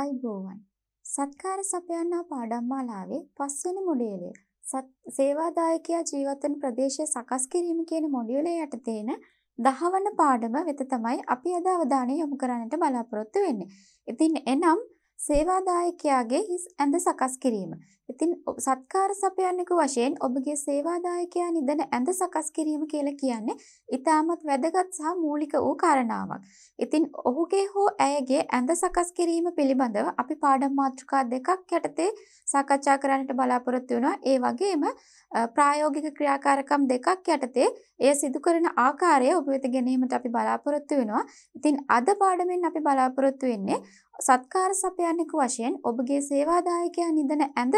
අයිබෝවන් සත්කාර සපයන්නා පාඩම්මාලාවේ පස්වන මොඩියලය සේවාදායකයා ජීවත්වන ප්‍රදේශය සකස් කිරීම කියන මොඩියලේ යටතේන දහවන පාඩම වෙත තමයි අපි අද අවධානය යොමු කරන්නට බලාපොරොත්තු වෙන්නේ. ඉතින් එනම් සේවාදායකයාගේ හිස් ඇඳ සකස් කිරීම. ඉතින් සත්කාර සපයන්නෙකු වශයෙන් ඔබගේ සේවාදායකයා නිදන ඇඳ සකස් කිරීම කියලා කියන්නේ ඉතාමත් වැදගත් සහ මූලික වූ කාරණාවක්. ඉතින් ඔහුගේ හෝ ඇයගේ ඇඳ සකස් කිරීම පිළිබඳව අපි පාඩම් මාතෘකා දෙකක් යටතේ සාකච්ඡා කරන්නට බලාපොරොත්තු වෙනවා. ඒ වගේම ප්‍රායෝගික ක්‍රියාකාරකම් දෙකක් යටතේ එය සිදු කරන ආකාරය ඔබ වෙත ගැනීමට අපි බලාපොරොත්තු වෙනවා. ඉතින් අද පාඩමෙන් අපි බලාපොරොත්තු වෙන්නේ සත්කාර සපයන්නෙකු වශයෙන් ඔබගේ සේවාදායකයා නිදන ඇඳ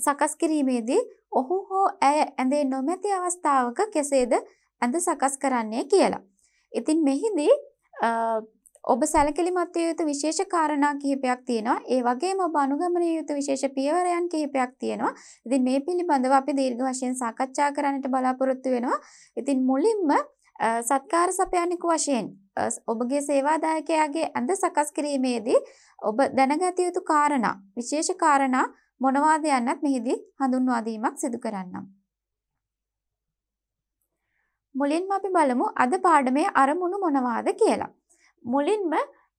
සකස් කිරීමේදී ඔහු හෝ ඇය ඇඳේ නොමැති අවස්ථාවක කෙසේද ඇඳ සකස් කරන්නේ කියලා. ඉතින් මෙහිදී ඔබ සැලකිලිමත් යුතු විශේෂ කාරණා කිහිපයක් තියෙනවා. ඒ වගේම ඔබ අනුගමනය යුතු විශේෂ පියවරයන් කිහිපයක් තියෙනවා. ඉතින් මේ පිළිබඳව අපි දීර්ඝ වශයෙන් සාකච්ඡා කරන්නට බලාපොරොත්තු වෙනවා. ඉතින් මුලින්ම සත්කාර සපයන්නික වශයෙන් ඔබගේ සේවාදායකයාගේ ඇඳ සකස් කිරීමේදී ඔබ දැනගත යුතු කාරණා විශේෂ කාරණා මොනවාද යන්නත් මෙහිදී හඳුන්වා දීමක් සිදු කරන්නම්. මුලින්ම අපි බලමු අද පාඩමේ අරමුණු මොනවාද කියලා. මුලින්ම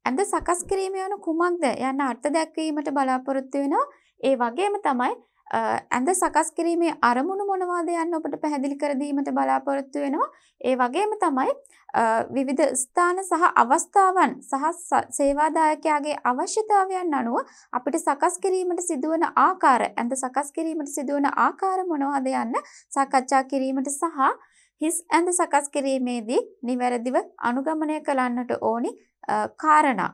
ඇඳ සකස් කිරීම යන කුමක්ද යන අර්ථ දැක්වීමට බලාපොරොත්තු වෙනවා. ඒ වගේම තමයි ඇඳ සකස් කිරීමේ අරමුණු මොනවාද යන්න ඔබට පැහැදිලි කර දීමට බලාපොරොත්තු වෙනවා. ඒ වගේම තමයි විවිධ ස්ථාන සහ අවස්ථාවන් සහ සේවාදායකයාගේ අවශ්‍යතාවයන් අනුව අපිට සකස් කිරීමට සිදුවන ආකාර ඇඳ සකස් කිරීමට සිදුවන ආකාර මොනවාද යන්න සාකච්ඡා කිරීමට සහ හිස් ඇඳ සකස් කිරීමේදී නිවැරදිව අනුගමනය කරන්නට ඕනි කාරණා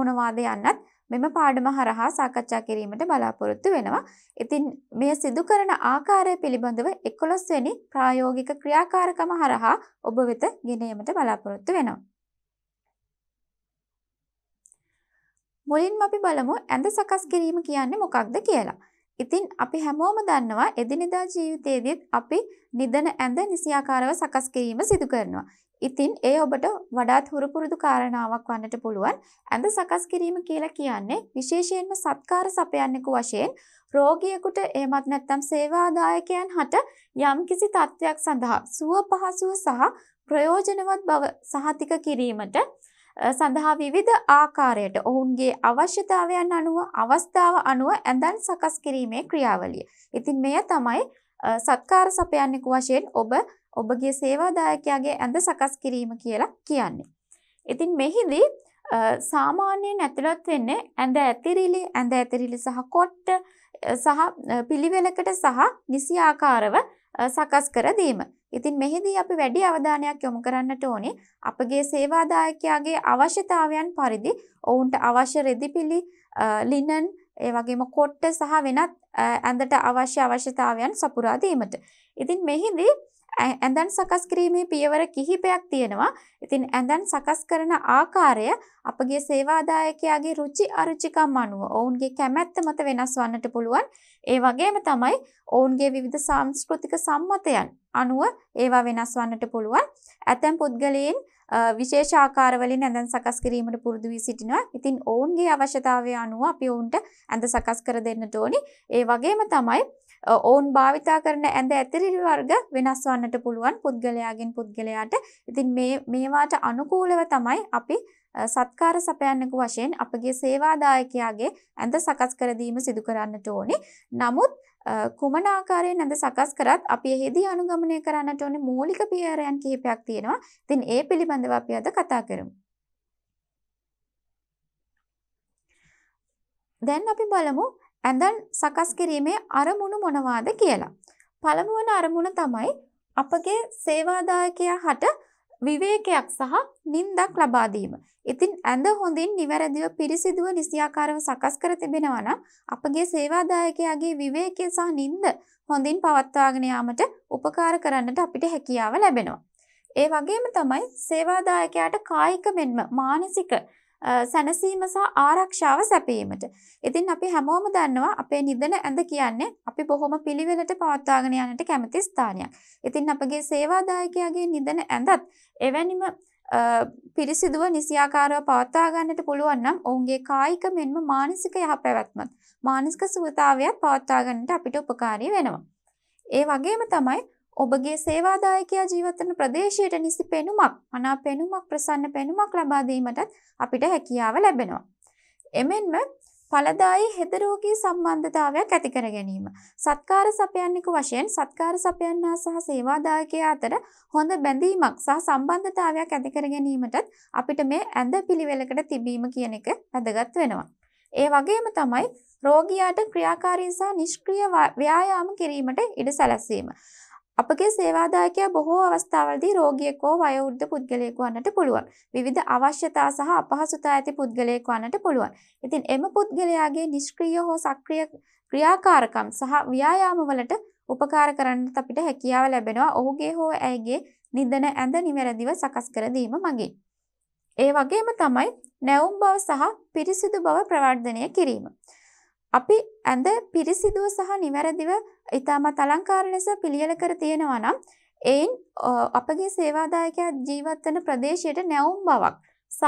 මොනවාද යන්නත් මෙම පාඩම හරහා සාකච්ඡා කිරීමට බලාපොරොත්තු වෙනවා. ඉතින් මෙය සිදු කරන ආකාරය පිළිබඳව 11 වෙනි ප්‍රායෝගික ක්‍රියාකාරකම හරහා ඔබ වෙත ගෙන යාමට බලාපොරොත්තු වෙනවා. මුලින්ම අපි බලමු ඇඳ සකස් කිරීම කියන්නේ මොකක්ද කියලා. ඉතින් අපි හැමෝම දන්නවා එදිනෙදා ජීවිතයේදීත් අපි නිදන ඇඳ නිසියාකාරව සකස් කිරීම සිදු කරනවා. ඉතින් ඒ ඔබට වඩාත් හුරු පුරුදු කාරණාවක් වන්නට පුළුවන්. ඇඳ සකස් කිරීම කියලා කියන්නේ විශේෂයෙන්ම සත්කාර සපයන්නෙකු වශයෙන් රෝගියෙකුට එහෙමත් නැත්නම් සේවාදායකයන් හට යම්කිසි තත්වයක් සඳහා සුව පහසුව සහ ප්‍රයෝජනවත් බව සහතික කිරීමට සඳහා විවිධ ආකාරයට ඔවුන්ගේ අවශ්‍යතාවයන් අනුව අවස්ථාව අනුව ඇඳන් සකස් කිරීමේ ක්‍රියාවලිය. ඉතින් මෙය තමයි සත්කාර සපයන්නෙකු වශයෙන් ඔබ ඔබගේ සේවාදායකයාගේ ඇඳ සකස් කිරීම කියලා කියන්නේ. ඉතින් මෙහිදී සාමාන්‍යයෙන් ඇතුළත් වෙන්නේ ඇඳ ඇතිරිලි, ඇඳ ඇතිරිලි සහ කොට්ට සහ පිළිවෙලකට සහ නිසි ආකාරව සකස් කර දීම. ඉතින් මෙහිදී අපි වැඩි අවධානයක් යොමු කරන්නට ඕනේ අපගේ සේවාදායකයාගේ අවශ්‍යතාවයන් පරිදි ඔවුන්ට අවශ්‍ය රෙදිපිලි, ලිනන්, ඒ වගේම කොට්ට සහ වෙනත් ඇඳට අවශ්‍ය අවශ්‍යතාවයන් සපුරා දීමට. ඉතින් මෙහිදී ඇඳන් සකස් කිරීමේ පියවර කිහිපයක් තියෙනවා. ඉතින් ඇඳන් සකස් කරන ආකාරය අපගේ සේවාදායකයාගේ රුචි අරුචිකම් අනුව ඔවුන්ගේ කැමැත්ත මත වෙනස් වන්නට පුළුවන්. ඒ වගේම තමයි ඔවුන්ගේ විවිධ සංස්කෘතික සම්මතයන් අනුව ඒවා වෙනස් වන්නට පුළුවන්. ඇතැම් පුද්ගලයන් විශේෂ ආකාරවලින් ඇඳන් සකස් කිරීමට පුරුදු වී සිටිනවා. ඉතින් ඔවුන්ගේ අවශ්‍යතාවය අනුව අපි ඔවුන්ට ඇඳ සකස් කර දෙන්නට ඕනි. ඒ වගේම තමයි ඔවුන් භාවිතා කරන ඇඳ ඇතිරිල් වර්ග වෙනස් වන්නට පුළුවන් පුද්ගලයාගෙන් පුද්ගලයාට. ඉතින් මේ මේවාට අනුකූලව තමයි අපි සත්කාර සපයන්නක වශයෙන් අපගේ සේවාදායකයාගේ ඇඳ සකස් කර දීම සිදු කරන්නට ඕනේ. නමුත් කුමන ආකාරයෙන් ඇඳ සකස් කරත් අපි එහිදී අනුගමනය කරන්නට ඕනේ මූලික පියවරයන් කිහිපයක් තියෙනවා. ඉතින් ඒ පිළිබඳව අපි අද කතා කරමු. දැන් අපි බලමු ඇඳන් සකස් කිරීමේ අරමුණු මොනවාද කියලා. පළමුවන අරමුණ තමයි අපගේ සේවාදායකයා හට විවේකයක් සහ නින්දක් ලබා දීම. ඉතින් ඇඳ හොඳින් නිවැරදිව පිරිසිදුව නිසියාකාරව සකස් කර තිබෙනවා නම් අපගේ සේවාදායකයාගේ විවේකය සහ නින්ද හොඳින් පවත්වාගෙන යාමට උපකාර කරන්නට අපිට හැකියාව ලැබෙනවා. ඒ වගේම තමයි සේවාදායකයාට කායික මෙන්ම මානසික සැනසීම සහ ආරක්ෂාව සැපීමට. ඉතින් අපි හැමෝම දන්නවා අපේ නිදන ඇඳ කියන්නේ අපි බොහොම පිළිවෙලට පවත්වාගෙන යන්නට කැමති ස්ථානයක්. ඉතින් අපගේ සේවාදායකයාගේ නිදන ඇඳත් එවැනිම පිරිසිදුව නිසියාකාරව පවත්වා ගන්නට පුළුවන් නම් ඔවුන්ගේ කායික මෙන්ම මානසික යහපැවැත්මත් මානසික සුවතාවයත් පවත්වා ගන්නට අපිට උපකාරී වෙනවා. ඒ වගේම තමයි ඔබගේ සේවාදායකයා ජීවත්වන ප්‍රදේශයට නිසි පෙනුමක් මනා පෙනුමක් ප්‍රසන්න පෙනුමක් ලබාදීමටත් අපිට හැකියාව ලැබෙනවා. එමෙන්ම ඵලදායි හෙදරෝගී සම්බන්ධතාවයක් ඇති කර ගැනීම. සත්කාර සපයන්නික වශයෙන් සත්කාර සපයන්නා සහ සේවාදායකයා අතර හොඳ බැඳීමක් සහ සම්බන්ධතාවයක් ඇති කර ගැනීමටත් අපිට මේ ඇඳ පිළිවෙලකට තිබීම කියන එක වැදගත් වෙනවා. ඒ වගේම තමයි රෝගියාට ක්‍රියාකාරී සහ නිෂ්ක්‍රීය ව්‍යායාම කිරීමට ඉඩ සැලසීම. අපගේ සේවාදායකයා බොහෝ අවස්ථාවලදී රෝගියෙක් හෝ වයෝවෘද්ධ පුද්ගලයෙකු වන්නට පුළුවන්. විවිධ අවශ්‍යතා සහ අපහසුතා ඇති පුද්ගලයෙකු වන්නට පුළුවන්. ඉතින් එම පුද්ගලයාගේ නිෂ්ක්‍රීය හෝ සක්‍රිය ක්‍රියාකාරකම් සහ ව්‍යායාමවලට උපකාර කරන්නත් අපිට හැකියාව ලැබෙනවා. ඔහුගේ හෝ ඇයගේ නිදන ඇඳ නිවැරදිව සකස් කර දීම මගින්. ඒ වගේම තමයි නැවුම් බව සහ පිරිසිදු බව ප්‍රවර්ධනය කිරීම. අපි ඇඳ පිරිසිදුව සහ නිවැරදිව ඉතාමත් අලංකාර ලෙස පිළියෙල කර තියෙනවා නම් එයින් අපගේ සේවාදායකයා ජීවත් වන ප්‍රදේශයට නැවුම් බවක් සහ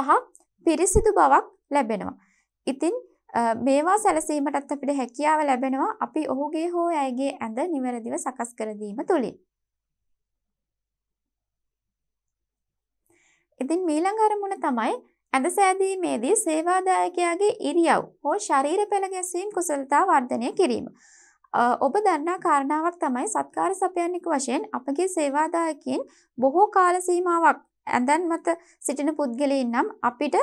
පිරිසිදු බවක් ලැබෙනවා. ඉතින් මේවා සැලසීමටත් අපිට හැකියාව ලැබෙනවා අපි ඔහුගේ හෝ ඇයගේ ඇඳ නිවැරදිව සකස් කර දීම තුලින්. ඉතින් මීළඟ අරමුණ තමයි ඇඳ සෑදීමේදී සේවාදායකයාගේ ඉරියව් හෝ ශරීර පෙළ ගැසීම් කුසලතා වර්ධනය කිරීම. ඔබ දන්නා කාරණාවක් තමයි සත්කාර සපයන්නික වශයෙන් අපගේ සේවාදායකින් බොහෝ කාල සීමාවක් ඇඳන් මත සිටින පුද්ගලයන් නම් අපිට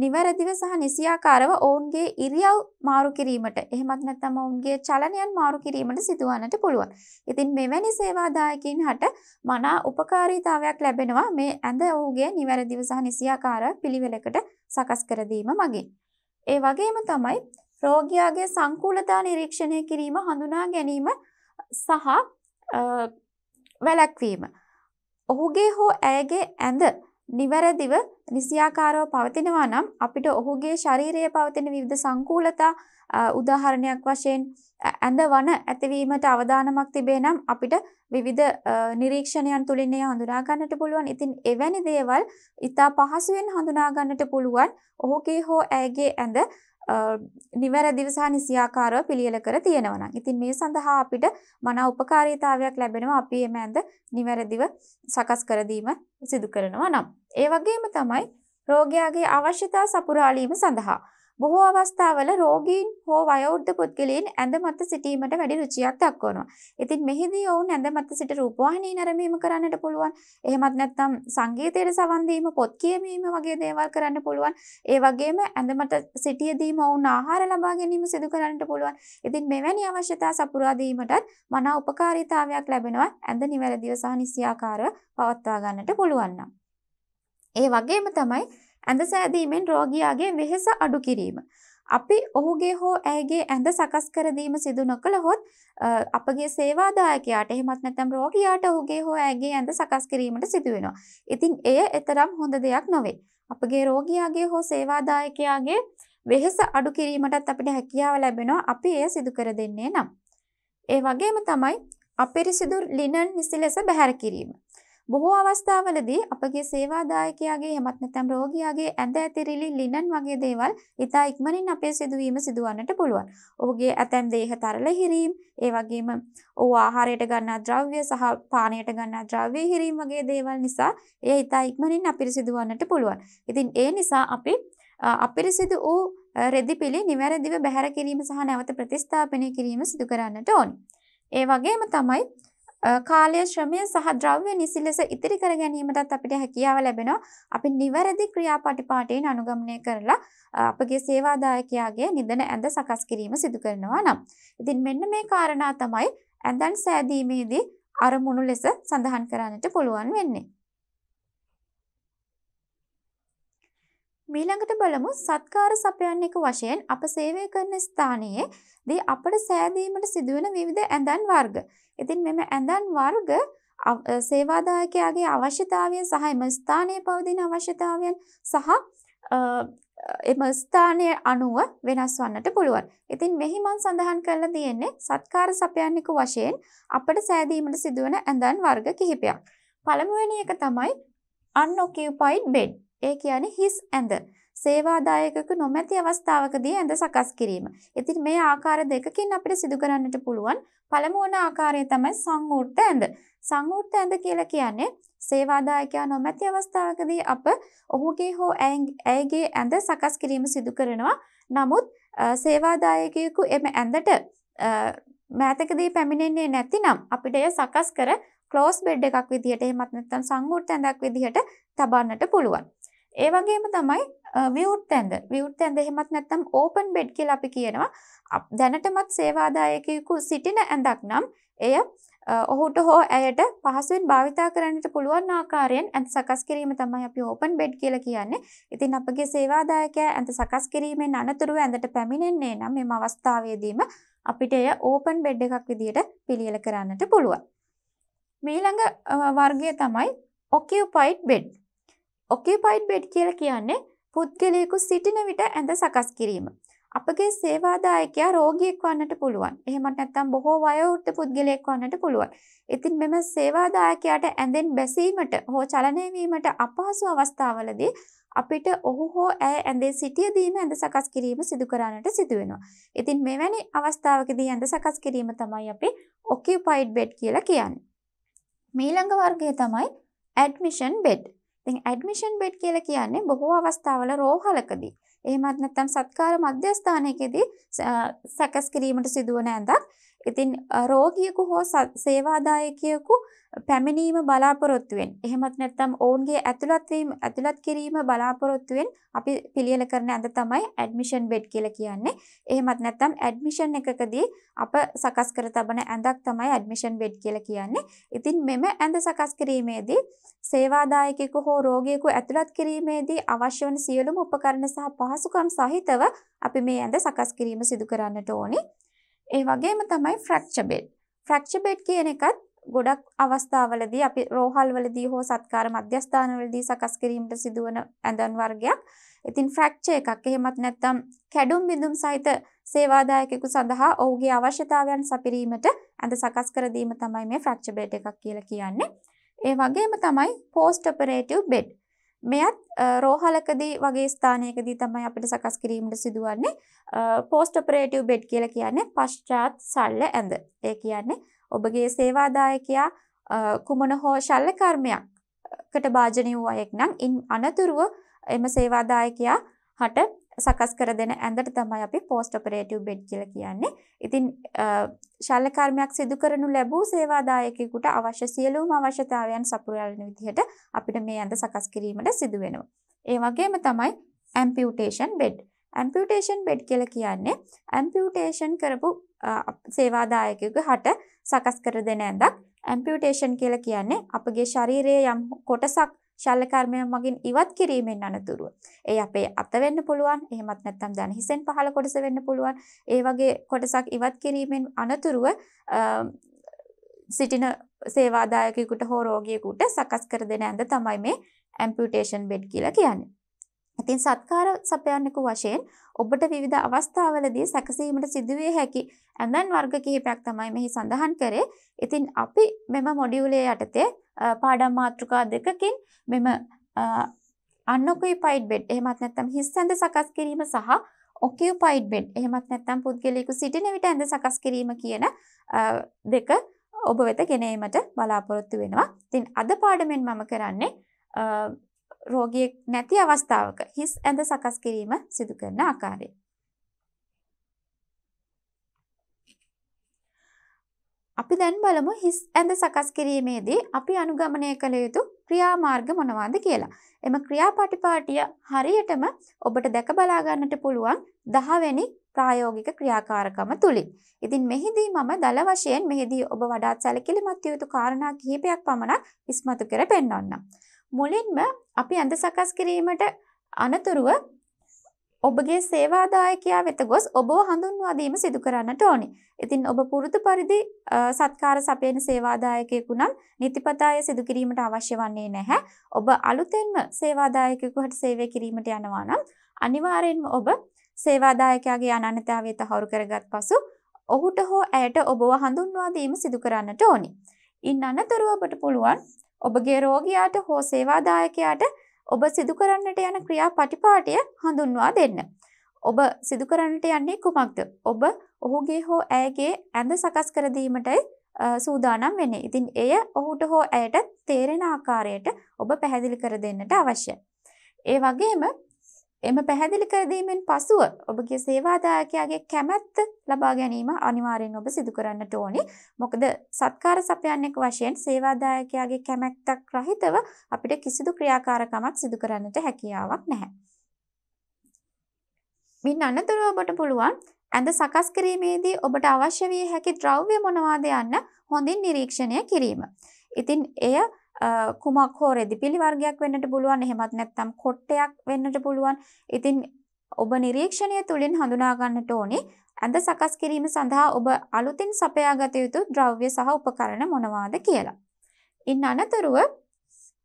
නිවැරදිව සහ නිසියාකාරව ඔවුන්ගේ ඉරියව් මාරු කිරීමට එහෙමත් නැත්නම් ඔවුන්ගේ චලනයන් මාරු කිරීමට සිදුවන්නට පුළුවන්. ඉතින් මෙවැනි සේවාදායකින් හට මනා උපකාරීතාවයක් ලැබෙනවා මේ ඇඳ ඔහුගේ නිවැරදිව සහ නිසියාකාර පිළිවෙලකට සකස් කර දීම මගින්. ඒ වගේම තමයි රෝගියාගේ සංකූලතා නිරීක්ෂණය කිරීම හඳුනා ගැනීම සහ වැළැක්වීම. ඔහුගේ හෝ ඇයගේ ඇඳ නිවැරදිව නිසියාකාරව පවතිනවා නම් අපිට ඔහුගේ ශරීරයේ පවතින විවිධ සංකූලතා උදාහරණයක් වශයෙන් ඇඳ වන ඇතිවීමට අවධානමක් තිබේ නම් අපිට විවිධ නිරීක්ෂණයන් තුලින් එය හඳුනා ගන්නට පුළුවන්. ඉතින් එවැනි දේවල් ඊට පහසුවෙන් හඳුනා ගන්නට පුළුවන්. ඔහුගේ හෝ ඇයගේ ඇඳ නිවැරදිව සහ නිසියාකාරව පිළියෙල කර තියෙනවා නම්. ඉතින් මේ සඳහා අපිට මනා උපකාරීතාවයක් ලැබෙනවා අපි මේ මැද නිවැරදිව සකස් කර දීම සිදු කරනවා නම්. ඒ වගේම තමයි රෝගයාගේ අවශ්‍යතා සපුරාලීම සඳහා බොහෝ අවස්ථාවල රෝගීන් හෝ වයෝවෘද්ධ පුද්ගලයන් ඇඳ මත සිටීමට වැඩි රුචියක් දක්වනවා. ඉතින් මෙහිදී ඔවුන් ඇඳ මත සිට රූපවාහිනී නැරඹීම කරන්නට පුළුවන්. එහෙමත් නැත්නම් සංගීතයට සවන් දීම, පොත් කියවීම වගේ දේවල් කරන්න පුළුවන්. ඒ වගේම ඇඳ මත සිටියදීම ඔවුන් ආහාර ලබා ගැනීම සිදු කරන්නට පුළුවන්. ඉතින් මෙවැනි අවශ්‍යතා සපුරා දීමටත් මනා උපකාරීතාවයක් ලැබෙනවා. ඇඳ නිවැරදිව සහ නිසියාකාරව පවත්වා ගන්නට පුළුවන් නම්. ඒ වගේම තමයි ඇඳ සෑදීමෙන් රෝගියාගේ වෙහෙස අඩු කිරීම. අපි ඔහුගේ හෝ ඇගේ ඇඳ සකස් කරදීම සිදු නොකළහොත් අපගේ සේවාදායකයාට එහෙමත් නැත්නම් රෝගියාට ඔහුගේ හෝ ඇගේ ඇඳ සකස් කිරීමට සිදු වෙනවා. ඉතින් එය එතරම් හොඳ දෙයක් නොවේ. අපගේ රෝගියාගේ හෝ සේවාදායකයාගේ වෙහෙස අඩු කිරීමටත් අපිට හැකියාව ලැබෙනවා අපි එය සිදු කර දෙන්නේ නම්. ඒ වගේම තමයි අපිරිසිදු ලිනන් නිසි ලෙස බැහැර කිරීම. බොහෝ අවස්ථාවලදී අපගේ සේවාදායකයාගේ හෙමත් නැත්නම් රෝගියාගේ ඇඳ ඇතිරිලි ලිනන් වගේ දේවල් ඉතා ඉක්මනින් අපේ සිදුවීම සිදුවන්නට පුළුවන්. ඔහුගේ ඇතැම් දේහ තරල හිරීම්, ඒ වගේම ඔහු ආහාරයට ගන්නා ද්‍රව්‍ය සහ පානයට ගන්නා ද්‍රව්‍ය හිරීම් වගේ දේවල් නිසා එය ඉතා ඉක්මනින් අපිරිසිදු වන්නට පුළුවන්. ඉතින් ඒ නිසා අපි අපිරිසිදු වූ රෙදිපිලි නිවැරදිව බැහැර කිරීම සහ නැවත ප්‍රතිස්ථාපනය කිරීම සිදු කරන්නට ඕනි. ඒ වගේම තමයි කාලය ශ්‍රමය සහ ද්‍රව්‍ය නිසි ලෙස ඉතිරි කර ගැනීමටත් අපිට හැකියාව ලැබෙනවා. අපි නිවැරදි ක්‍රියාපටිපාටීන් අනුගමනය කරලා අපගේ සේවාදායකයාගේ නිදන ඇඳ සකස් කිරීම සිදු කරනවා නම්. ඉතින් මෙන්න මේ කාරණා තමයි ඇඳන් සෑදීමේදී අරමුණු ලෙස සඳහන් කරන්නට පුළුවන් වෙන්නේ. මීළඟට බලමු සත්කාර සපයන්න එක වශයෙන් අප සේවය කරන ස්ථානයේ දී අපට සෑදීමට සිදුවන විවිධ ඇඳන් වර්ග. ඉතින් මෙම ඇඳන් වර්ග සේවාදායකයාගේ අවශ්‍යතාවය සහ එම ස්ථානයේ පවතින අවශ්‍යතාවයන් සහ එම ස්ථානය අනුව වෙනස් වන්නට පුළුවන්. ඉතින් මෙහි මන් සඳහන් කරලා තියෙන්නේ සත්කාර සපයන්නික වශයෙන් අපට සෑදීමට සිදුවන ඇඳන් වර්ග කිහිපයක්. පළමුවෙනි එක තමයි unoccupied bed. ඒ කියන්නේ හිස් ඇඳ. සේවාදායකක නොමැති අවස්ථාවකදී ඇඳ සකස් කිරීම. ඉතින් මේ ආකාර දෙකකින් අපිට සිදු කරන්නට පුළුවන් පළමු වන ආකාරය තමයි සංවෘත ඇඳ. සංවෘත ඇඳ කියලා කියන්නේ සේවාදායකයා නොමැති අවස්ථාවකදී අප ඔහුගේ හෝ ඇයගේ ඇඳ සකස් කිරීම සිදු කරනවා. නමුත් සේවාදායකයෙකු එම ඇඳට මෑතකදී පැමිණෙන්නේ නැතිනම් අපිට එය සකස් කර ක්ලෝස් බෙඩ් එකක් විදිහට එහෙමත් නැත්නම් සංවෘත ඇඳක් විදිහට තබන්නට පුළුවන්. ඒ වගේම තමයි විවුට් ඇඳ විවුට් ඇඳ එහෙමත් නැත්නම් ඕපන් බෙඩ් කියලා අපි කියනවා දැනටමත් සේවාදායකයෙකු සිටින ඇඳක් නම් එය ඔහුට හෝ ඇයට පහසුවෙන් භාවිතා කරන්නට පුළුවන් ආකාරයෙන් ඇඳ සකස් කිරීම තමයි අපි ඕපන් බෙඩ් කියලා කියන්නේ. ඉතින් අපගේ සේවාදායකයා ඇඳ සකස් කිරීමෙන් අනතුරුව ඇඳට පැමිණෙන්නේ නම් මේ අවස්ථාවේදීම අපිට එය ඕපන් බෙඩ් එකක් විදිහට පිළියෙල කරන්නට පුළුවන්. මීළඟ වර්ගය තමයි ඔකියුපයිඩ් බෙඩ්. ඔකේපයිඩ් බෙඩ් කියල කියන්නේ පුද්ගලයෙකු සිටින විට ඇඳ සකස් කිරීම. අපගේ සේවාදායකයා රෝගියෙක් වන්නට පුළුවන්. එහෙමත් නැත්නම් බොහෝ වයෝවෘද්ධ පුද්ගලයෙක් වන්නට පුළුවන්. ඉතින් මෙම සේවාදායකයාට ඇඳෙන් බැසීමට හෝ චලනය වීමට අපහසු අවස්ථාවලදී අපිට ඔහු හෝ ඇය ඇඳේ සිටියදීම ඇඳ සකස් කිරීම සිදු කරන්නට සිදු වෙනවා. ඉතින් මෙවැනි අවස්ථාවකදී ඇඳ සකස් කිරීම තමයි අපි occupied bed කියලා කියන්නේ. මීළඟ වර්ගය තමයි admission bed. ඉතින් ඇඩ්මිෂන් බෙඩ් කියලා කියන්නේ බොහෝ අවස්ථාවල රෝහලකදී එහෙමත් නැත්නම් සත්කාර මධ්‍යස්ථානයකදී සකස් කිරීමට සිදුවන ඇඳක් ඉතින් රෝගියෙකු හෝ සේවාදායකයෙකු පැමිණීම බලාපොරොත්තුවෙන් එහෙමත් නැත්නම් ඔවුන්ගේ ඇතුළත් වීම ඇතුළත් කිරීම බලාපොරොත්තුවෙන් අපි පිළියෙල කරන අද තමයි ඇඩ්මිෂන් බෙඩ් කියලා කියන්නේ. එහෙමත් නැත්නම් ඇඩ්මිෂන් එකකදී අප සකස් කර තබන ඇඳක් තමයි ඇඩ්මිෂන් බෙඩ් කියලා කියන්නේ. ඉතින් මෙම ඇඳ සකස් කිරීමේදී සේවාදායකයෙකු හෝ රෝගියෙකු ඇතුළත් කිරීමේදී අවශ්‍ය වන සියලුම උපකරණ සහ පහසුකම් සහිතව අපි මේ ඇඳ සකස් කිරීම සිදු කරන්නට ඕනේ. ඒ වගේම තමයි ෆ්‍රැක්චර් බෙඩ්. ෆ්‍රැක්චර් බෙඩ් කියන එකත් ගොඩක් අවස්ථාවලදී අපි රෝහල්වලදී හෝ සත්කාර මධ්‍යස්ථානවලදී සකස් කිරීමට සිදුවන ඇඳන් වර්ගයක්. ඉතින් ෆ්‍රැක්චර් එකක් එහෙමත් නැත්නම් කැඩුම් බිඳුම් සහිත සේවාදායකයෙකු සඳහා ඔහුගේ අවශ්‍යතාවයන් සපිරීමට ඇඳ සකස් කර දීම තමයි මේ ෆ්‍රැක්චර් බෙඩ් එකක් කියලා කියන්නේ. ඒ වගේම තමයි post operative bed. මෙයත් රෝහලකදී වගේ ස්ථානයකදී තමයි අපිට සකස් කිරීමට සිදුවන්නේ පෝස්ට් ඔපරේටිව් බෙඩ් කියලා කියන්නේ පශ්චාත් ශල්්‍ය ඇඳ. ඒ කියන්නේ ඔබගේ සේවාදායකයා කුමන හෝ ශල්්‍ය කර්මයක්කට භාජනය වූ අයෙක් නම් ඉන් අනතුරුව එම සේවාදායකයා හට සකස් කර දෙන ඇඳට තමයි අපි පෝස්ට් ඔපරේටිව් බෙඩ් කියලා කියන්නේ. ඉතින් ශල්‍ය කර්මයක් සිදු කරනු ලැබූ සේවාදායකයෙකුට අවශ්‍ය සියලුම අවශ්‍යතාවයන් සපුරාලන විදිහට අපිට මේ ඇඳ සකස් කිරීමට සිදු වෙනවා. ඒ වගේම තමයි ඇම්පියුටේෂන් බෙඩ්. ඇම්පියුටේෂන් බෙඩ් කියලා කියන්නේ ඇම්පියුටේෂන් කරපු සේවාදායකයෙකුගේ හට සකස් කර දෙන ඇඳක්. ඇම්පියුටේෂන් කියලා කියන්නේ අපගේ ශරීරයේ යම් කොටසක් ශල්ල කර්මය මගින් ඉවත් කිරීමෙන් අනතුරුව. ඒ අපේ අත වෙන්න පුළුවන්. එහෙමත් නැත්නම් දැන හිසෙන් පහළ කොටස වෙන්න පුළුවන්. ඒ වගේ කොටසක් ඉවත් කිරීමෙන් අනතුරුව සිටින සේවාදායකයෙකුට හෝ රෝගියෙකුට සකස් කර දෙන ඇඳ තමයි මේ ඇම්පියුටේෂන් බෙඩ් කියලා කියන්නේ. ඉතින් සත්කාර සපයන්නකු වශයෙන් ඔබට විවිධ අවස්ථාවලදී සැකසීමට සිදුවිය හැකි ඇඳන් වර්ග කිහිපයක් තමයි මෙහි සඳහන් කරේ. ඉතින් අපි මෙම මොඩියුලේ යටතේ පාඩම් මාතෘකා දෙකකින් මෙම අන්ඔකියුපයිඩ් බෙඩ් එහෙමත් නැත්නම් හිස් ඇඳ සකස් කිරීම සහ ඔකියුපයිඩ් බෙඩ් එහෙමත් නැත්නම් පුද්ගලයෙකු සිටින විට ඇඳ සකස් කිරීම කියන දෙක ඔබ වෙත ගෙන ඒමට බලාපොරොත්තු වෙනවා. ඉතින් අද පාඩමෙන් මම කරන්නේ රෝගියෙක් නැති අවස්ථාවක හිස් ඇඳ සකස් කිරීම සිදු කරන ආකාරය. අපි දැන් බලමු හිස් ඇඳ සකස් කිරීමේදී අපි අනුගමනය කළ යුතු ක්‍රියාමාර්ග මොනවාද කියලා. එම ක්‍රියාපටිපාටිය හරියටම ඔබට දැක බලා ගන්නට පුළුවන් 10 වෙනි ප්‍රායෝගික ක්‍රියාකාරකම තුලින්. ඉතින් මෙහිදී මම දල වශයෙන් මෙහිදී ඔබ වඩාත් සැලකිලිමත් යුතු කාරණා කිහිපයක් පමණක් ඉස්මතු කර පෙන්වන්නම්. මුලින්ම අපි ඇඳ සකස් කිරීමට අනතුරුව ඔබගේ සේවාදායකයා වෙත ගොස් ඔබ හඳුන්වාදීම සිදු කරන්නට ඕනි. ඉතින් ඔබ පුරුදු පරිදි සත්කාර සපයන සේවාදායකයෙකු නම් නිතිපතාය සිදු කිරීමට අවශ්‍ය වන්නේ නැහැ. ඔබ අලුතෙන්ම සේවාදායකයෙකුට සේවය කිරීමට යනවා නම් අනිවාර්යෙන්ම ඔබ සේවාදායකයාගේ අනන්‍යතාවය තහවුරු කරගත් පසු ඔහුට හෝ ඇයට ඔබව හඳුන්වා දීම සිදු කරන්නට ඕනි. ඉන් අනතුරුව ඔබට පුළුවන් ඔබගේ රෝගියාට හෝ සේවාදායකයාට ඔබ සිදු කරන්නට යන ක්‍රියා පටිපාටිය හඳුන්වා දෙන්න. ඔබ සිදු කරන්නට යන්නේ කුමක්ද? ඔබ ඔහුගේ හෝ ඇයගේ ඇඳ සකස් කර දීමටයි සූදානම් වෙන්නේ. ඉතින් එය ඔහුට හෝ ඇයට තේරෙන ආකාරයට ඔබ පැහැදිලි කර දෙන්නට අවශ්‍යයි. ඒ වගේම එම පැහැදිලි කර දීමෙන් පසුව ඔබගේ සේවාදායකයාගේ කැමැත්ත ලබා ගැනීම අනිවාර්යෙන් ඔබ සිදු කරන්නට ඕනි. මොකද සත්කාර සපයන්නෙක් වශයෙන් සේවාදායකයාගේ කැමැත්තක් රහිතව අපිට කිසිදු ක්‍රියාකාරකමක් සිදු කරන්නට හැකියාවක් නැහැ. මින් අනතුරුව ඔබට පුළුවන් ඇඳ සකස් කිරීමේදී ඔබට අවශ්‍ය විය හැකි ද්‍රව්‍ය මොනවාද යන්න හොඳින් නිරීක්ෂණය කිරීම. ඉතින් එය කුමක් හෝ රෙදි පිළිවර්ගයක් වෙන්නට පුළුවන් එහෙමත් නැත්නම් කොට්ටයක් වෙන්නට පුළුවන්. ඉතින් ඔබ නිරීක්ෂණය තුළින් හඳුනා ගන්නට ඕනේ ඇඳ සකස් කිරීම සඳහා ඔබ අලුතින් සපයාගත යුතු ද්‍රව්‍ය සහ උපකරණ මොනවාද කියලා. ඉන් අනතුරුව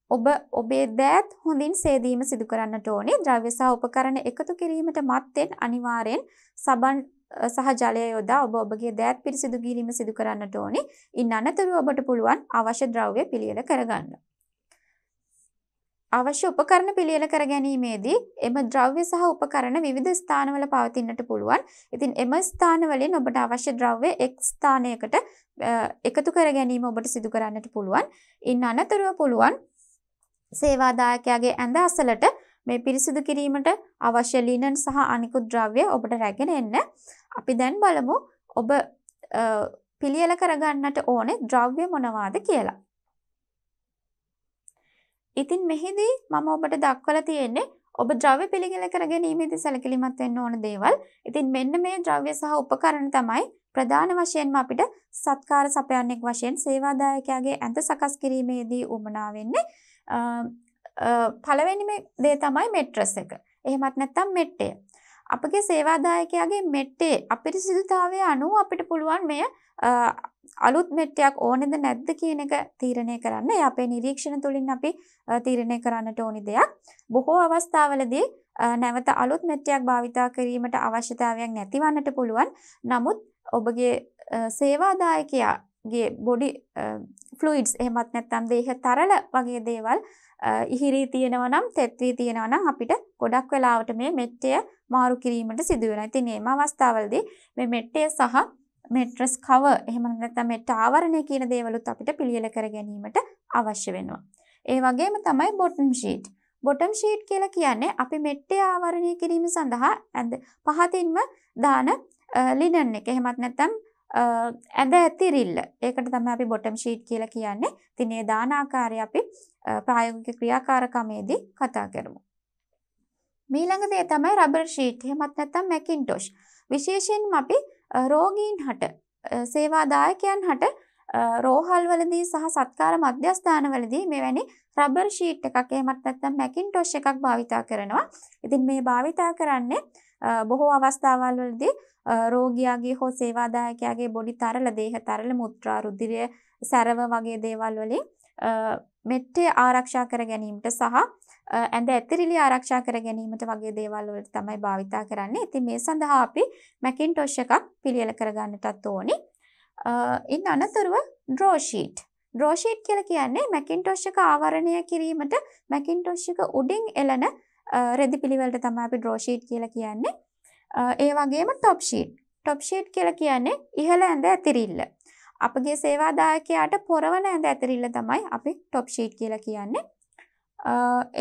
ඔබ ඔබේ දෑත් හොඳින් සේදීම සිදු කරන්නට ඕනේ. ද්‍රව්‍ය සහ උපකරණ එකතු කිරීමට මත්තෙන් අනිවාර්යෙන් සබන් සහ ජලය යොදා ඔබ ඔබගේ දෑත් පිරිසිදු කිරීම සිදු කරන්නට ඕනේ. ඉන් අනතුරුව ඔබට පුළුවන් අවශ්‍ය ද්‍රව්‍ය පිළියෙල කරගන්න. අවශ්‍ය උපකරණ පිළියෙල කර ගැනීමේදී එම ද්‍රව්‍ය සහ උපකරණ විවිධ ස්ථානවල පවතින්නට පුළුවන්. ඉතින් එම ස්ථානවලින් ඔබට අවශ්‍ය ද්‍රව්‍ය එක් ස්ථානයකට එකතු කර ගැනීම ඔබට සිදු කරන්නට පුළුවන්. ඉන් අනතුරුව පුළුවන් සේවාදායකයාගේ ඇඳ අසලට මේ පිරිසිදු කිරීමට අවශ්‍ය ලිනන් සහ අනිකුත් ද්‍රව්‍ය ඔබට රැගෙන එන්න. අපි දැන් බලමු ඔබ පිළියෙල කරගන්නට ඕනේ ද්‍රව්‍ය මොනවාද කියලා. ඉතින් මෙහිදී මම ඔබට දක්වලා තියෙන්නේ ඔබ ද්‍රව්‍ය පිළියෙල කරගැනීමේදී සැලකිලිමත් වෙන්න ඕන දේවල්. ඉතින් මෙන්න මේ ද්‍රව්‍ය සහ උපකරණ තමයි ප්‍රධාන වශයෙන්ම අපිට සත්කාර සපයන්නෙක් වශයෙන් සේවාදායකයාගේ ඇඳ සකස් කිරීමේදී උමනා වෙන්නේ. පළවෙනිම දේ තමයි මෙට්‍රස් එක. එහෙමත් නැත්නම් මෙට්ටය. අපගේ සේවාදායකයාගේ මෙට්ටේ අපිරිසිදුතාවය අනුව අපිට පුළුවන් මෙය අලුත් මෙට්ටයක් ඕනෙද නැද්ද කියන එක තීරණය කරන්න. ඒ අපේ නිරීක්ෂණ තුලින් අපි තීරණය කරන්නට ඕනි දෙයක්. බොහෝ අවස්ථාවලදී නැවත අලුත් මෙට්ටයක් භාවිතා කිරීමට අවශ්‍යතාවයක් නැතිවන්නට පුළුවන්. නමුත් ඔබගේ සේවාදායකයාගේ බොඩි ෆ්ලුයිඩ්ස් එහෙමත් නැත්නම් දේහ තරල වගේ දේවල් ඉහිරී තියෙනවා නම් තෙත් වී තියෙනවා නම් අපිට ගොඩක් වෙලාවට මේ මෙට්ටය මාරු කිරීමට සිදු වෙනවා. ඉතින් මේ අවස්ථාවවලදී මේ මෙට්ටය සහ මෙට්‍රස් කවර් එහෙම නැත්නම් මෙට්ට ආවරණය කියන දේවලුත් අපිට පිළියෙල කර ගැනීමට අවශ්‍ය වෙනවා. ඒ වගේම තමයි බොටම් ෂීට්. බොටම් ෂීට් කියලා කියන්නේ අපි මෙට්ටේ ආවරණය කිරීම සඳහා පහතින්ම දාන ලිනන් එක. එහෙමත් නැත්නම් ඇඳ ඇතිරිල්ල. ඒකට තමයි අපි බොටම් ෂීට් කියලා කියන්නේ. ඉතින් මේ දාන ආකාරය අපි ප්‍රායෝගික ක්‍රියාකාරකමේදී කතා කරමු. මීළඟ දේ තමයි රබර් ෂීට්. එහෙමත් නැත්නම් මැකින්ටොෂ්. විශේෂයෙන්ම අපි රෝගීන් හට සේවාදායකයන් හට රෝහල් වලදී සහ සත්කාර මධ්‍යස්ථාන වලදී මෙවැනි රබර් ෂීට් එකක් එහෙමත් නැත්නම් මැකින්ටොෂ් එකක් භාවිතා කරනවා. ඉතින් මේ භාවිතා කරන්නේ බොහෝ අවස්ථාවල් වලදී රෝගියාගේ හෝ සේවාදායකයාගේ බොඩි තරල දේහ තරල මුත්‍රා රුධිරය සැරව වගේ දේවල් වලින් මෙට්ටේ ආරක්ෂා කර ගැනීමට සහ ඇඳ ඇතිරිලි ආරක්ෂා කර ගැනීමට වගේ දේවල් වලට තමයි භාවිතා කරන්නේ. ඉතින් මේ සඳහා අපි මැකින්ටොෂ් එකක් පිළියෙල කරගන්නටත් ඕනි. ඉන් අනතුරුව ඩ්‍රෝ ෂීට්. ඩ්‍රෝ ෂීට් කියලා කියන්නේ මැකින්ටොෂ් එක ආවරණය කිරීමට මැකින්ටොෂ් එක උඩින් එළන රෙදි පිළිවෙලට තමයි අපි ඩ්‍රෝ ෂීට් කියලා කියන්නේ. ඒ වගේම ටොප් ෂීට් ටොප් ෂීට් කියලා කියන්නේ ඉහළ ඇඳ ඇතිරිල්ල. අපගේ සේවාදායකයාට පොරවන ඇඳ ඇතිරිල්ල තමයි අපි ටොප් ෂීට් කියලා කියන්නේ.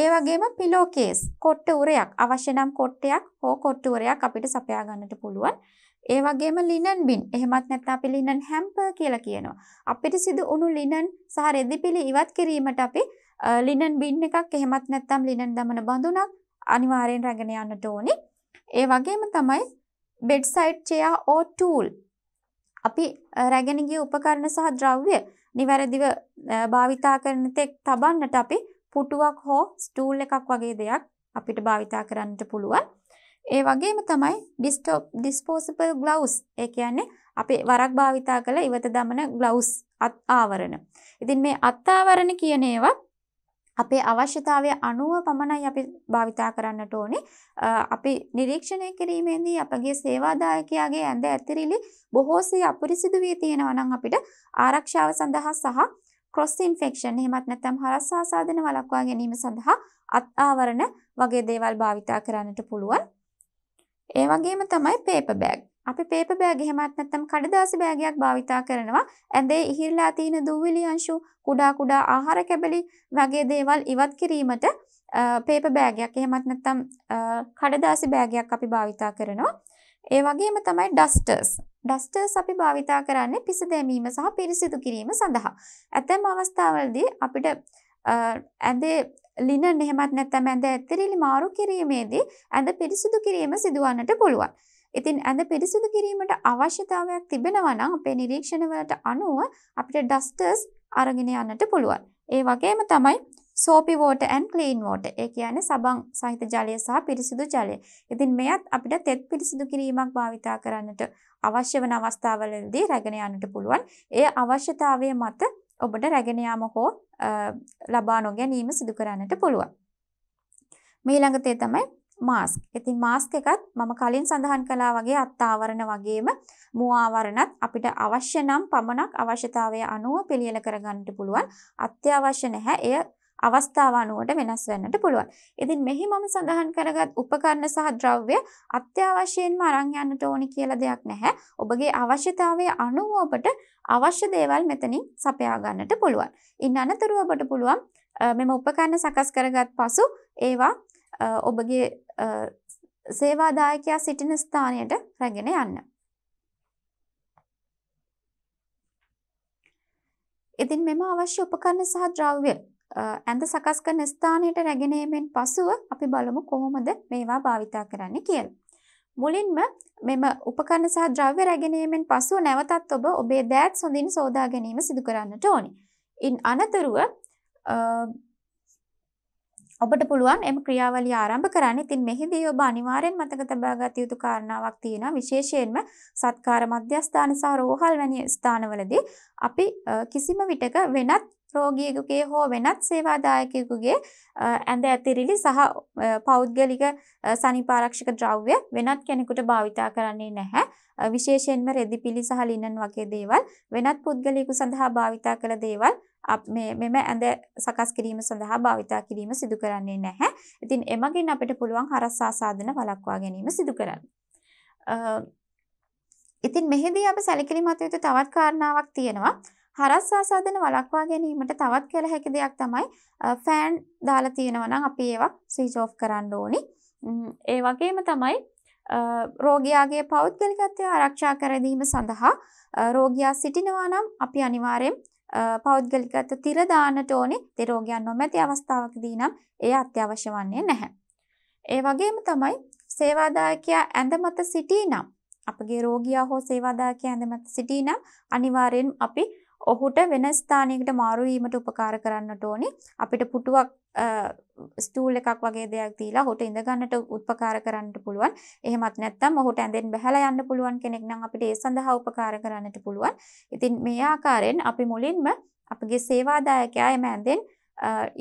ඒ වගේම පිලෝ කේස් කොට්ට උරයක් අවශ්‍ය නම් කොට්ටයක් හෝ කොට්ට උරයක් අපිට සපයා ගන්නට පුළුවන්. ඒ වගේම ලිනන් බින්. එහෙමත් නැත්නම් අපි ලිනන් හැම්පර් කියලා කියනවා. අපිට සිදු උණු ලිනන් සහ රෙදිපිලි ඉවත් කිරීමට අපි ලිනන් බින් එකක් එහෙමත් නැත්නම් ලිනන් දමන බඳුනක් අනිවාර්යෙන් රැගෙන යන්නට ඕනේ. ඒ වගේම තමයි bedside chair or tool අපි රැගෙන ගිය උපකරණ සහ ද්‍රව්‍ය නිවැරදිව භාවිතා කරන තෙක් තබන්නට අපි පුටුවක් හෝ ස්ටූල් එකක් වගේ දෙයක් අපිට භාවිතා කරන්නට පුළුවන්. ඒ වගේම තමයි disposable gloves. ඒ කියන්නේ අපි වරක් භාවිතා කළ ඉවත දමන gloves අත් ආවරණ. ඉතින් මේ අත් ආවරණ කියන ඒවා අපේ අවශ්‍යතාවය අනුව පමණයි අපි භාවිතා කරන්නට ඕනේ. අපි නිරීක්ෂණය කිරීමේදී අපගේ සේවාදායකයාගේ ඇඳ ඇතිරිලි බොහෝසේ අපරිසිදු වී තියෙනවා නම් අපිට ආරක්ෂාව සඳහා සහ ක්‍රොස් ඉන්ෆෙක්ෂන් එහෙමත් නැත්නම් හරස් ආසාදන වළක්වා ගැනීම සඳහා අත් ආවරණ වගේ දේවල් භාවිතා කරන්නට පුළුවන්. ඒ වගේම තමයි පේපර් බෑග්. අපි පේපර් බෑග් එහෙමත් නැත්නම් කඩදාසි බෑගයක් භාවිතා කරනවා. ඇඳේ ඉහිරලා තියෙන දුවිලි අංශු, කුඩා කුඩා ආහාර කැබලි වගේ දේවල් ඉවත් කිරීමට පේපර් බෑගයක් එහෙමත් නැත්නම් කඩදාසි බෑගයක් අපි භාවිතා කරනවා. ඒ වගේම තමයි ඩස්ටර්ස්. ඩස්ටර්ස් අපි භාවිතා කරන්නේ පිස දැමීම සහ පිරිසිදු කිරීම සඳහා. ඇතැම් අවස්ථාවලදී අපිට ඇඳේ ලිනන් එහෙමත් නැත්නම් ඇඳ ඇතිරිලි මාරු කිරීමේදී ඇඳ පිරිසිදු කිරීම සිදුවන්නට පුළුවන්. ඉතින් ඇඳ පිරිසිදු කිරීමට අවශ්‍යතාවයක් තිබෙනවා නම් අපේ නිරීක්ෂණවලට අනුව අපිට ඩස්ටර්ස් අරගෙන යන්නට පුළුවන්. ඒ වගේම තමයි soapy water and clean water. ඒ කියන්නේ සබන් සහිත ජලය සහ පිරිසිදු ජලය. ඉතින් මෙයත් අපිට තෙත් පිරිසිදු කිරීමක් භාවිතා කරන්නට අවශ්‍ය වන අවස්ථාවලදී රැගෙන යන්නට පුළුවන්. ඒ අවශ්‍යතාවය මත ඔබට රැගෙන යාම හෝ ලබා නොගැනීම සිදු කරන්නට පුළුවන්. මීළඟ තේ තමයි මාස්ක්. ඉතින් මාස්ක් එකත් මම කලින් සඳහන් කළා වගේ අත් ආවරණ වගේම මුව ආවරණත් අපිට අවශ්‍ය නම් පමණක් අවශ්‍යතාවය අනුව පිළියෙල කරගන්නට පුළුවන්. අත්‍යවශ්‍ය නැහැ. එය අවස්ථාව අනුවට වෙනස් වෙන්නට පුළුවන්. ඉතින් මෙහි මම සඳහන් කරගත් උපකරණ සහ ද්‍රව්‍ය අත්‍යවශ්‍යයෙන්ම අරන් යන්නට ඕනි කියලා දෙයක් නැහැ. ඔබගේ අවශ්‍යතාවය අනුව ඔබට අවශ්‍ය දේවල් මෙතනින් සපයා ගන්නට පුළුවන්. ඉන් අනතුරුව ඔබට පුළුවන් මෙම උපකරණ සකස් කරගත් පසු ඒවා ඔබගේ සේවාදායකයා සිටින ස්ථානයට රැගෙන යන්න. ඉතින් මෙම අවශ්‍ය උපකරණ සහ ද්‍රව්‍ය ඇඳ සකස් කරන ස්ථානයට රැගෙන යෑමෙන් පසුව අපි බලමු කොහොමද මේවා භාවිතා කරන්න කියලා. මුලින්ම මෙම උපකරණ සහ ද්‍රව්‍ය රැගෙන යෑමෙන් පසුව නැවතත් ඔබ ඔබේ දෑත් සොඳින් සෝදා ගැනීම සිදු කරන්නට ඕනි. ඉන් අනතුරුව ඔබට පුළුවන් එම ක්‍රියාවලිය ආරම්භ කරන්න. ඉතින් මෙහිදී ඔබ අනිවාර්යෙන් මතක තබා ගත යුතු කාරණාවක් තියෙනවා. විශේෂයෙන්ම සත්කාර මධ්‍යස්ථාන සහ රෝහල් වැනි ස්ථානවලදී අපි කිසිම විටක වෙනත් රෝගියෙකුගේ හෝ වෙනත් සේවාදායකයෙකුගේ ඇඳ ඇතිරිලි සහ පෞද්ගලික සනිපාරක්ෂක ද්‍රව්‍ය වෙනත් කෙනෙකුට භාවිතා කරන්නේ නැහැ. විශේෂයෙන්ම රෙදි පිලි සහ ලිනන් වගේ දේවල් වෙනත් පුද්ගලයෙකු සඳහා භාවිතා කළ දේවල් මෙම ඇඳ සකස් කිරීම සඳහා භාවිතා කිරීම සිදු කරන්නේ නැහැ. ඉතින් එමගින් අපිට පුළුවන් හරස් ආසාදන වළක්වා ගැනීම සිදු කරන්න. ඉතින් මෙහිදී අප සැලකිලිමත් යුතු තවත් කාරණාවක් තියෙනවා. හරස් ආසාදන වළක්වා ගැනීමට තවත් කළ හැකි දෙයක් තමයි ෆෑන් දාලා තියෙනවා නම් අපි ඒවා ස්විච් ඔෆ් කරන්න ඕනි. ඒ වගේම තමයි රෝගියාගේ පෞද්ගලිකත්වය ආරක්ෂා කර දීම සඳහා රෝගියා සිටිනවා නම් අපි අනිවාර්යෙන් පෞද්ගලිකත්ව තිර දාන්නට ඕනේ තෙරෝගයන් නොමැති අවස්ථාවකදී නම් ඒ අත්‍යවශ්‍ය වන්නේ නැහැ. ඒ වගේම තමයි සේවාදායකයා ඇඳ මත සිටී නම් අපගේ රෝගියා හෝ සේවාදායකයා ඇඳ මත සිටී නම් අනිවාර්යෙන් අපි ඔහුට වෙන ස්ථානයකට මාරු වීමට උපකාර කරන්නට ඕනි. අපිට පුටුවක් ස්ටූල් එකක් වගේ දෙයක් දීලා ඔහුට ඉඳ ගන්නට උපකාර කරන්නට පුළුවන්. එහෙමත් නැත්නම් ඔහුට ඇඳෙන් බහැලා යන්න පුළුවන් කෙනෙක් නම් අපිට ඒ සඳහා උපකාර කරන්නට පුළුවන්. ඉතින් මේ ආකාරයෙන් අපි මුලින්ම අපගේ සේවාදායකයා එම ඇඳෙන්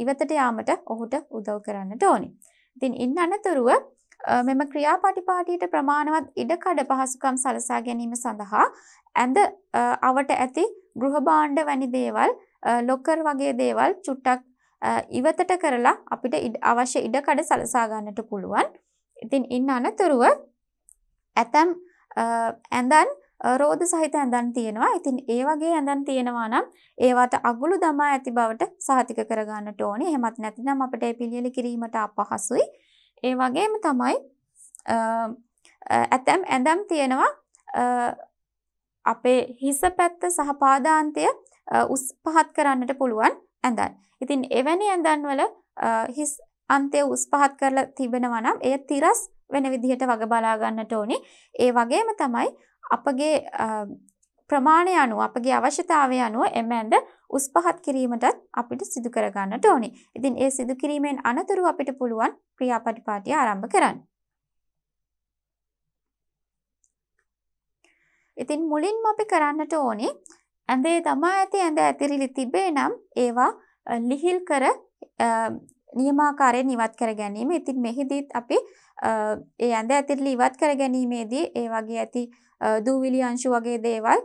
ඉවතට යාමට ඔහුට උදව් කරන්නට ඕනි. ඉතින් ඉන් අනතුරුව මෙම ක්‍රියාපටිපාටියට ප්‍රමාණවත් ඉඩකඩ පහසුකම් සලසා ගැනීම සඳහා ඇඳ අවට ඇති ගෘහ භාණ්ඩ වැනි දේවල් ලොකර් වගේ දේවල් චුට්ටක් ඉවතට කරලා අපිට අවශ්‍ය ඉඩකඩ සලසා ගන්නට පුළුවන්. ඉතින් ඉන්න අනතුරුව ඇතම් ඇඳන් රෝධ සහිත ඇඳන් තියෙනවා. ඉතින් ඒ වගේ ඇඳන් තියෙනවා නම් ඒවට අගුළු දමා ඇති බවට සහතික කර ගන්නට ඕනේ. එහෙමත් නැතිනම් අපිට ඒ පිළියෙල කිරීමට අපහසුයි. ඒ වගේම තමයි ඇතම් ඇඳම් තියෙනවා අපේ හිස පැත්ත සහ පාදාන්තය උස් පහත් කරන්නට පුළුවන් ඇඳන්. ඉතින් එවැනි ඇඳන් වල හිස් අන්තය උස් පහත් කරලා තිබෙනවා නම් එය තිරස් වෙන විදිහට වග බලා ගන්නට ඕනේ. ඒ වගේම තමයි අපගේ ප්‍රමාණය අනුව අපගේ අවශ්‍යතාවය අනුව එම ඇඳ උස් පහත් කිරීමටත් අපිට සිදු කර ගන්නට ඕනේ. ඉතින් ඒ සිදු කිරීමෙන් අනතුරු අපිට පුළුවන් ක්‍රියාපටිපාටිය ආරම්භ කරන්න. ඉතින් මුලින්ම අපි කරන්නට ඕනේ ඇඳේ තමා ඇති ඇඳ ඇතිරිලි තිබේ නම් ඒවා ලිහිල් කර නියමාකාරයෙන් ඉවත් කර ගැනීම. ඉතින් මෙහිදීත් අපි ඒ ඇඳ ඇතිරිලි ඉවත් කර ගැනීමේදී ඒ වගේ ඇති දූවිලි අංශු වගේ දේවල්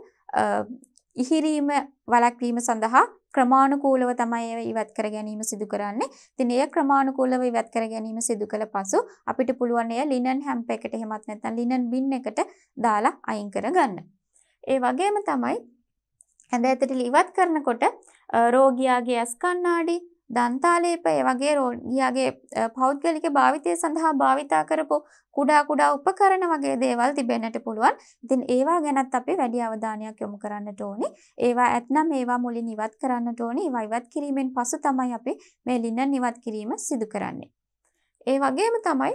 ඉහිරීම වළක්වීම සඳහා ක්‍රමානුකූලව තමයි ඒව ඉවත් කර ගැනීම සිදු කරන්නේ. ඉතින් එය ක්‍රමානුකූලව ඉවත් කර ගැනීම සිදු කළ පසු අපිට පුළුවන් එය ලිනන් හැම්ප් එකට එහෙමත් නැත්නම් ලිනන් බින් එකට දාලා අයින් කරගන්න. ඒ වගේම තමයි ඇඳ ඇතට ඉවත් කරනකොට රෝගියාගේ ඇස් කණ්ණාඩි දන්තාලේප ඒ වගේ රෝගියාගේ පෞද්ගලික භාවිතය සඳහා භාවිතා කරපු කුඩා කුඩා උපකරණ වගේ දේවල් තිබෙන්නට පුළුවන්. ඉතින් ඒවා ගැනත් අපි වැඩි අවධානයක් යොමු කරන්නට ඕනි. ඒවා ඇත්නම් ඒවා මුලින් ඉවත් කරන්නට ඕනි. ඒවා ඉවත් කිරීමෙන් පසු තමයි අපි මේ ලින්නන් ඉවත් කිරීම සිදු කරන්නේ. ඒ වගේම තමයි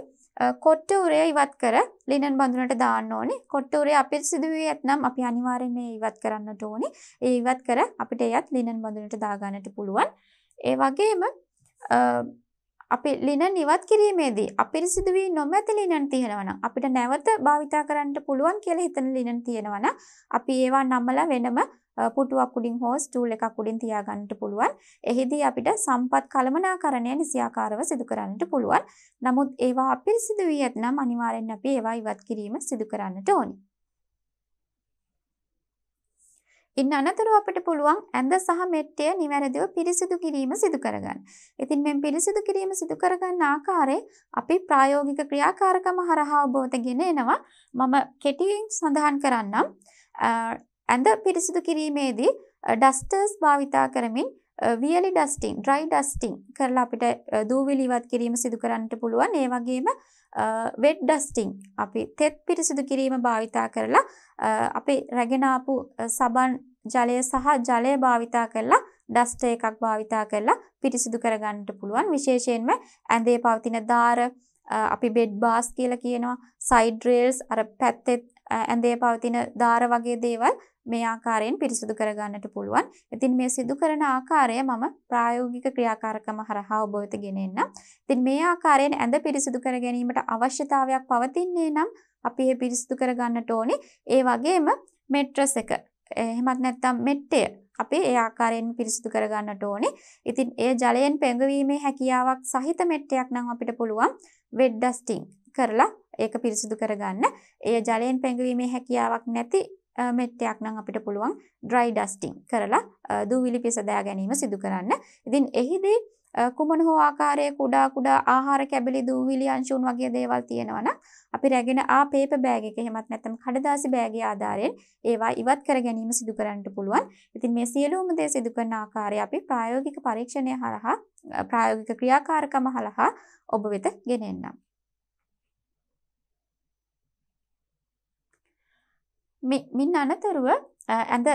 කොට්ට උරය ඉවත් කර ලිනන් බඳුනට දාන්න ඕනේ. කොට්ට උරේ අපි සිදුවී ඇත්නම් අපි අනිවාර්යෙන් මේ ඉවත් කරන්නට ඕනේ. ඒ ඉවත් කර අපිට එයත් ලිනන් බඳුනට දා ගන්නට පුළුවන්. ඒ වගේම අපි ලිනන් ඉවත් කිරීමේදී අපිරිසිදු වී නොමැති ලිනන් තියෙනවා නම් අපිට නැවත භාවිතා කරන්න පුළුවන් කියලා හිතන ලිනන් තියෙනවා නම් අපි ඒවා නම්මලා වෙනම පුටුවක් උඩින් හෝ ස්ටූල් එකක් උඩින් තියාගන්නට පුළුවන්. එහිදී අපිට සම්පත් කළමනාකරණය නිසියාකාරව සිදු කරන්නට පුළුවන්. නමුත් ඒවා අපිරිසිදු වී ඇතනම් අනිවාර්යෙන් අපි ඒවා ඉවත් කිරීම සිදු කරන්නට ඕනේ. ඉන් අනතුරුව අපිට පුළුවන් ඇඳ සහ මෙට්ටය නිවැරදිව පිරිසිදු කිරීම සිදු කරගන්න. ඉතින් මෙන් පිරිසිදු කිරීම සිදු කරගන්න ආකාරයේ අපි ප්‍රායෝගික ක්‍රියාකාරකම හරහා අවබෝධගෙන එනවා. මම කෙටියෙන් සඳහන් කරන්නම්. ඇඳ පිරිසිදු කිරීමේදී ඩස්ටර්ස් භාවිතා කරමින් වියලි ඩස්ටිං, ඩ්‍රයි ඩස්ටිං කරලා අපිට දූවිලි ඉවත් කිරීම සිදු කරන්නට පුළුවන්. ඒ වගේම වෙඩ් ඩස්ටිං අපි තෙත් පිරිසිදු කිරීම භාවිතා කරලා අපි රැගෙන ආපු සබන් ජලය සහ ජලය භාවිතා කරලා ඩස්ට් එකක් භාවිතා කරලා පිරිසිදු කරගන්නට පුළුවන් විශේෂයෙන්ම ඇඳේ පවතින දාර අපි බෙඩ් බාස් කියලා කියනවා සයිඩ් රේල්ස් අර පැත්තේ ඇඳේ පවතින දාර වගේ දේවල් මේ ආකාරයෙන් පිරිසිදු කරගන්නට පුළුවන්. ඉතින් මේ සිදු කරන ආකාරය මම ප්‍රායෝගික ක්‍රියාකාරකම හරහා ඔබ වෙත ගෙන එන්නම්. ඉතින් මේ ආකාරයෙන් ඇඳ පිරිසිදු කර ගැනීමට අවශ්‍යතාවයක් පවතින්නේ නම් අපි ඒ පිරිසිදු කරගන්නට ඕනේ. ඒ වගේම මෙට්‍රස් එක එහෙමත් නැත්නම් මෙට්ටය අපි ඒ ආකාරයෙන් පිරිසිදු කරගන්නට ඕනේ. ඉතින් ඒ ජලයෙන් පෙඟවීමේ හැකියාවක් සහිත මෙට්ටයක් නම් අපිට පුළුවන් වෙඩ් ඩස්ටිං කරලා ඒක පිරිසිදු කරගන්න. ඒ ජලයෙන් පෙඟවීමේ හැකියාවක් නැති මෙට්ටයක් නම් අපිට පුළුවන් dry dusting කරලා දූවිලි පිසදා ගැනීම සිදු කරන්න. ඉතින් එහිදී කුමන හෝ ආකාරයේ කුඩා කුඩා ආහාර කැබලි දූවිලි අංශුන් වගේ දේවල් තියෙනවා නම් අපි රැගෙන ආ පේපර් බෑග් එක එහෙමත් නැත්නම් කඩදාසි බෑගේ ආධාරයෙන් ඒවා ඉවත් කර ගැනීම සිදු කරන්නට පුළුවන්. ඉතින් මේ සියලුම දේ සිදු කරන ආකාරය අපි ප්‍රායෝගික පරීක්ෂණය හරහා ප්‍රායෝගික ක්‍රියාකාරකම හරහා ඔබ වෙත ගෙනෙන්නම්. මින් අනතුරුව ඇඳ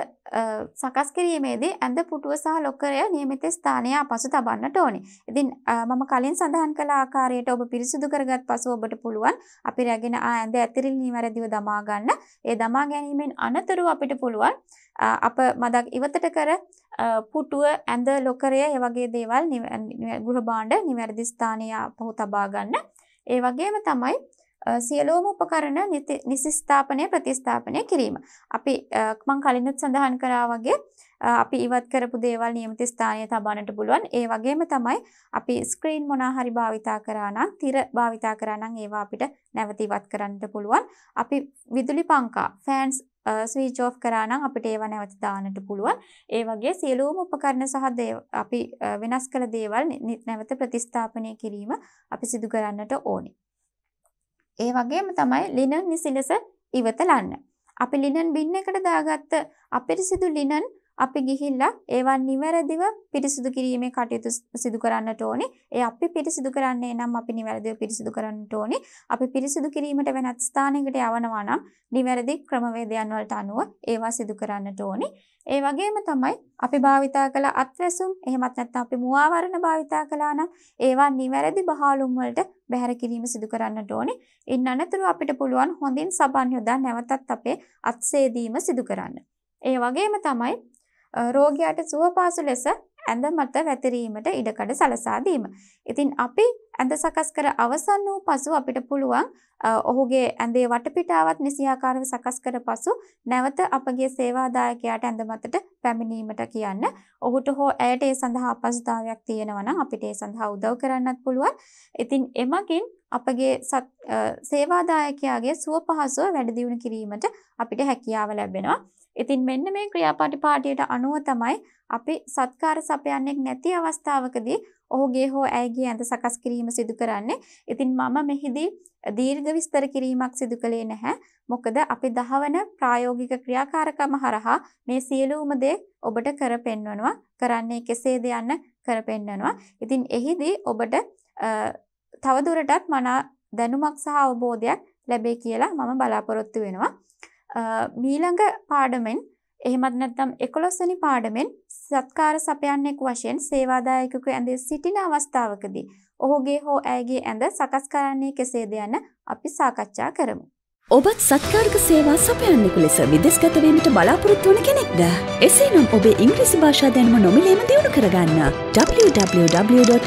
සකස් කිරීමේදී ඇඳ පුටුව සහ ලොකරය නියමිත ස්ථානය පසු තබන්නට ඕනි. ඉතින් මම කලින් සඳහන් කළ ආකාරයට ඔබ පිරිසිදු කරගත් පසු ඔබට පුළුවන් අපි රැගෙන ආ ඇඳ ඇතිරිල් නිවැරදිව දමා ගන්න. ඒ දමා ගැනීමෙන් අනතුරුව අපිට පුළුවන් අප මදක් ඉවතට කර පුටුව ඇඳ ලොකරය ඒ වගේ දේවල් ගෘහ භාණ්ඩ නිවැරදි ස්ථානය පහු තබා ගන්න. ඒ වගේම තමයි සියලෝම උපකරණ නිසිස්ථාපනය ප්‍රතිස්ථාපනය කිරීම. අපි මං කලින්දත් සඳහන් කරා වගේ අපි ඉවත් කරපු දේවල් නියමිත ස්ථානය තබන්නට පුළුවන්. ඒ වගේම තමයි අපි ස්ක්‍රීන් මොනා හරි භාවිතා කරා නම්, තිර භාවිතා කරා නම් ඒවා අපිට නැවත ඉවත් කරන්නට පුළුවන්. අපි විදුලි පංකා, ෆෑන්ස් ස්විච් ඔෆ් කරා නම් අපිට ඒව නැවත දාන්නට පුළුවන්. ඒ වගේ සියලුම උපකරණ සහ අපි වෙනස් කළ දේවල් නැවත ප්‍රතිස්ථාපනය කිරීම අපි සිදු කරන්නට ඕනේ. ඒ වගේම තමයි ලිනන් නිසිලස ඉවත ලන්න. අපි ලිනන් බින් එකට දාගත්ත අපිරිසිදු ලිනන් අපි ගිහිල්ලා ඒවන් නිවැරදිව පිරිසිදු කිරීමේ කටයුතු සිදු කරන්නට ඕනි. ඒ අපි පිරිසිදු කරන්නේ නම් අපි නිවැරදිව පිරිසිදු කරන්නට ඕනි. අපි පිරිසිදු කිරීමට වෙනත් ස්ථානයකට යවනවා නම් නිවැරදි ක්‍රමවේදයන් වලට අනුව ඒවා සිදු කරන්නට ඕනි. ඒ වගේම තමයි අපි භාවිතා කළ අත්වැසුම් එහෙමත් නැත්නම් අපි මුවාවරණ භාවිතා කළා නම් ඒවා නිවැරදි බහාලුම් වලට බැහැර කිරීම සිදු කරන්නට ඕනි. ඉන් අනතුරුව අපිට පුළුවන් හොඳින් සබන් යොදා නැවතත් අපේ අත්සේදීම සිදු කරන්න. ඒ වගේම තමයි රෝගියාට සුවපාසු ලෙස ඇඳ මත වැතිරීමට ඉඩකඩ සලසා දීම. ඉතින් අපි ඇඳ සකස් කර අවසන් වූ පසු අපිට පුළුවන් ඔහුගේ ඇඳේ වටපිටාවත් නිසියාකාරව සකස් කර පසු නැවත අපගේ සේවාදායකයාට ඇඳ මතට පැමිණීමට කියන්න. ඔහුට හෝ ඇයට ඒ සඳහා අපහසුතාවයක් තියෙනවා නම් අපිට ඒ සඳහා උදව් කරන්නත් පුළුවන්. ඉතින් එමගින් අපගේ සේවාදායකයාගේ සුවපහසුව වැඩි දියුණු කිරීමට අපිට හැකියාව ලැබෙනවා. ඉතින් මෙන්න මේ ක්‍රියාපටිපාටියට අනුව තමයි අපි සත්කාර සපයන්නේක් නැති අවස්ථාවකදී ඔහුගේ හෝ ඇයගේ ඇඳ සකස් කිරීම සිදු කරන්නේ. ඉතින් මම මෙහිදී දීර්ඝ විස්තර කිරීමක් සිදු කළේ නැහැ. මොකද අපි දහවන ප්‍රායෝගික ක්‍රියාකාරකම හරහා මේ සියලුම දේ ඔබට කරපෙන්වනවා. කරන්නේ කෙසේද යන්න කරපෙන්වනවා. ඉතින් එහිදී ඔබට තවදුරටත් මනා දැනුමක් සහ අවබෝධයක් ලැබේ කියලා මම බලාපොරොත්තු වෙනවා. මීළඟ පාඩමෙන් එහෙමත් නැත්නම් 11 වෙනි පාඩමෙන් සත්කාර සපයන්නෙක් වශයෙන් සේවාදායකකු ඇඳේ සිටින අවස්ථාවකදී ඔහුගේ හෝ ඇයගේ ඇඳ සකස් කරන්නේ කෙසේද යන අපි සාකච්ඡා කරමු. ඔබත් සත්කාරක සේවා සපයන්නෙකු ලෙස විදෙස්ගත වීමට බලාපොරොත්තු වන කෙනෙක්ද? එසේනම් ඔබේ ඉංග්‍රීසි භාෂා දැනුම නොමිලේම දියුණු කරගන්න www.dpielts.lk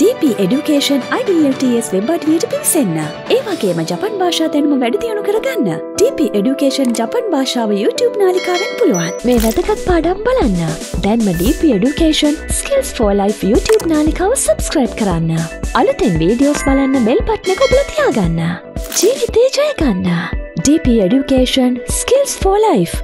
DP Education IELTS web අඩවියට පිවිසන්න. ඒ වගේම ජපන් භාෂා දැනුම වැඩදියුණු කරගන්න. DP Education ජපන් භාෂාව YouTube නාලිකාවෙන් පුළුවන්. මේ වැදගත් පාඩම් බලන්න. දැන්ම DP Education Skills for Life YouTube නාලිකාව subscribe කරන්න. අලුතෙන් වීඩියෝස් බලන්න බෙල් බට්න එක ඔබලා තියාගන්න. ජීවිතේ ජය ගන්න. DP Education Skills for Life